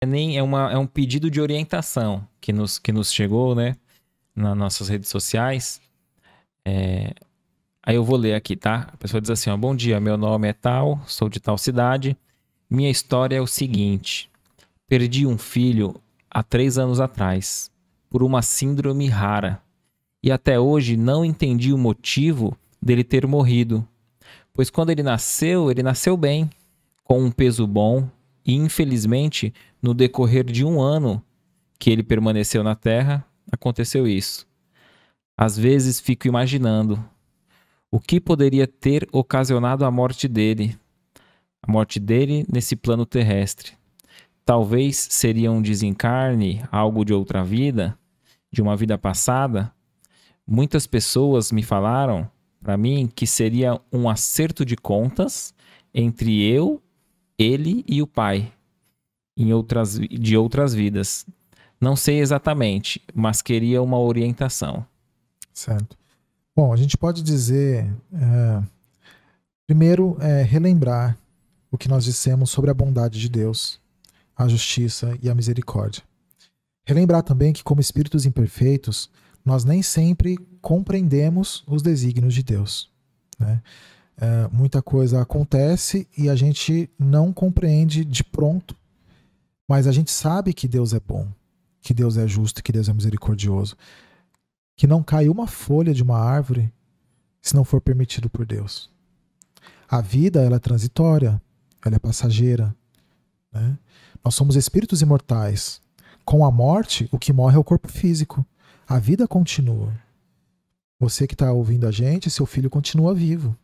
é nem é, uma, é um pedido de orientação que nos, que nos chegou, né? Nas nossas redes sociais. É... Aí eu vou ler aqui, tá? A pessoa diz assim: ó, Bom dia, meu nome é tal, sou de tal cidade. Minha história é o seguinte: perdi um filho há três anos atrás por uma síndrome rara e até hoje não entendi o motivo dele ter morrido, pois quando ele nasceu, ele nasceu bem, com um peso bom, e infelizmente, no decorrer de um ano que ele permaneceu na Terra, aconteceu isso. Às vezes fico imaginando o que poderia ter ocasionado a morte dele, a morte dele nesse plano terrestre. Talvez seria um desencarne, algo de outra vida, de uma vida passada. Muitas pessoas me falaram para mim que seria um acerto de contas entre eu ele e o pai em outras, de outras vidas. Não sei exatamente, mas queria uma orientação. Certo. Bom, a gente pode dizer. É, primeiro, é, relembrar o que nós dissemos sobre a bondade de Deus, a justiça e a misericórdia. Relembrar também que, como espíritos imperfeitos, nós nem sempre compreendemos os desígnios de Deus. Né? É, muita coisa acontece e a gente não compreende de pronto, mas a gente sabe que Deus é bom, que Deus é justo, que Deus é misericordioso, que não cai uma folha de uma árvore se não for permitido por Deus. A vida ela é transitória, ela é passageira. Né? Nós somos espíritos imortais. Com a morte, o que morre é o corpo físico. A vida continua. Você que está ouvindo a gente, seu filho continua vivo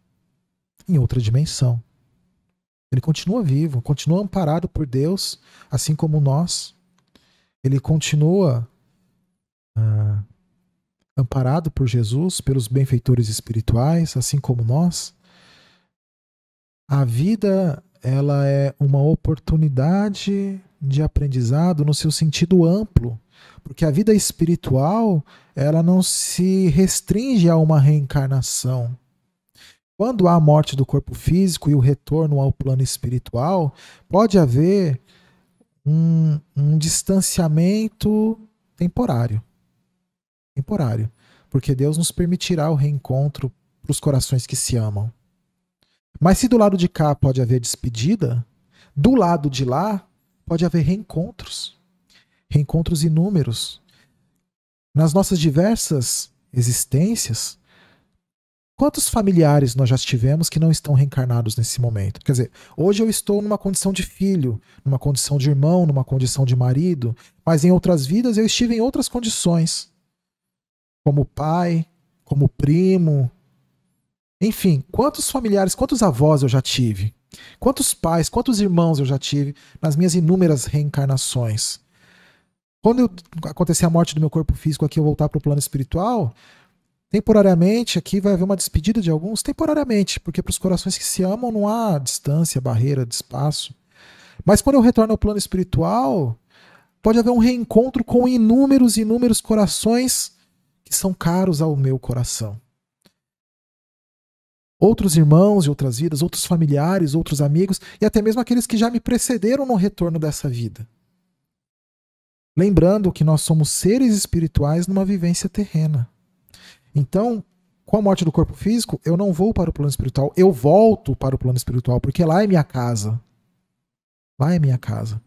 em outra dimensão. Ele continua vivo, continua amparado por Deus, assim como nós. Ele continua ah, amparado por Jesus, pelos benfeitores espirituais, assim como nós. A vida ela é uma oportunidade de aprendizado no seu sentido amplo, porque a vida espiritual ela não se restringe a uma reencarnação. Quando há a morte do corpo físico e o retorno ao plano espiritual, pode haver um, um distanciamento temporário. Temporário. Porque Deus nos permitirá o reencontro para os corações que se amam. Mas se do lado de cá pode haver despedida, do lado de lá pode haver reencontros. Reencontros inúmeros. Nas nossas diversas existências, Quantos familiares nós já tivemos que não estão reencarnados nesse momento? Quer dizer, hoje eu estou numa condição de filho, numa condição de irmão, numa condição de marido, mas em outras vidas eu estive em outras condições. Como pai, como primo. Enfim, quantos familiares, quantos avós eu já tive? Quantos pais, quantos irmãos eu já tive nas minhas inúmeras reencarnações? Quando eu, acontecer a morte do meu corpo físico aqui, eu voltar para o plano espiritual, Temporariamente, aqui vai haver uma despedida de alguns, temporariamente, porque para os corações que se amam não há distância, barreira de espaço. Mas quando eu retorno ao plano espiritual, pode haver um reencontro com inúmeros, inúmeros corações que são caros ao meu coração. Outros irmãos de outras vidas, outros familiares, outros amigos e até mesmo aqueles que já me precederam no retorno dessa vida. Lembrando que nós somos seres espirituais numa vivência terrena. Então, com a morte do corpo físico, eu não vou para o plano espiritual, eu volto para o plano espiritual, porque lá é minha casa. Lá é minha casa.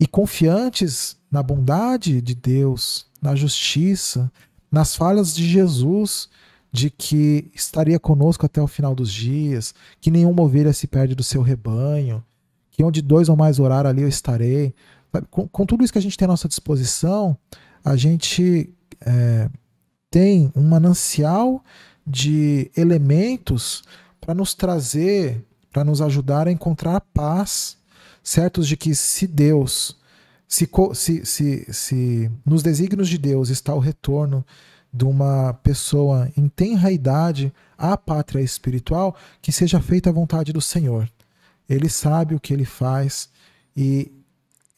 E confiantes na bondade de Deus, na justiça, nas falhas de Jesus, de que estaria conosco até o final dos dias, que nenhuma ovelha se perde do seu rebanho, que onde dois ou mais orar ali eu estarei. Com, com tudo isso que a gente tem à nossa disposição, a gente é, tem um manancial de elementos para nos trazer, para nos ajudar a encontrar a paz, certos de que se Deus, se, se, se, se nos desígnios de Deus está o retorno de uma pessoa em tenra idade à pátria espiritual, que seja feita a vontade do Senhor. Ele sabe o que ele faz e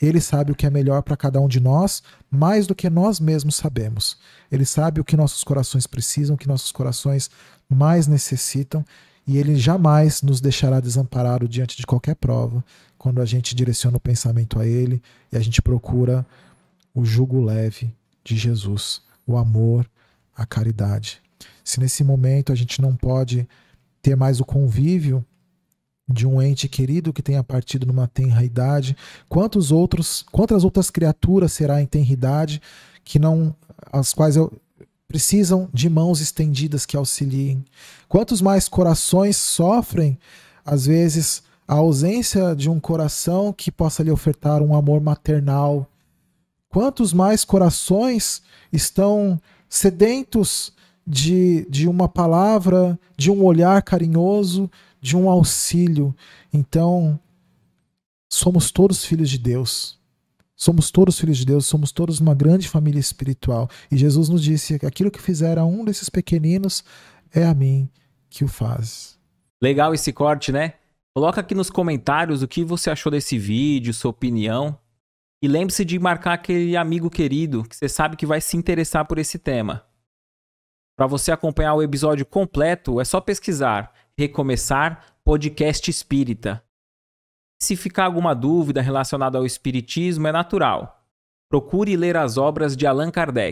ele sabe o que é melhor para cada um de nós, mais do que nós mesmos sabemos. Ele sabe o que nossos corações precisam, o que nossos corações mais necessitam, e ele jamais nos deixará desamparado diante de qualquer prova, quando a gente direciona o pensamento a ele e a gente procura o jugo leve de Jesus, o amor, a caridade. Se nesse momento a gente não pode ter mais o convívio de um ente querido que tenha partido numa tenra idade? Quantos outros, quantas outras criaturas será em tenridade que não as quais eu, precisam de mãos estendidas que auxiliem? Quantos mais corações sofrem às vezes a ausência de um coração que possa lhe ofertar um amor maternal? Quantos mais corações estão sedentos de, de uma palavra, de um olhar carinhoso, de um auxílio. Então, somos todos filhos de Deus. Somos todos filhos de Deus, somos todos uma grande família espiritual. E Jesus nos disse: aquilo que fizer a um desses pequeninos, é a mim que o faz. Legal esse corte, né? Coloca aqui nos comentários o que você achou desse vídeo, sua opinião. E lembre-se de marcar aquele amigo querido que você sabe que vai se interessar por esse tema. Para você acompanhar o episódio completo, é só pesquisar Recomeçar Podcast Espírita. Se ficar alguma dúvida relacionada ao Espiritismo, é natural. Procure ler as obras de Allan Kardec.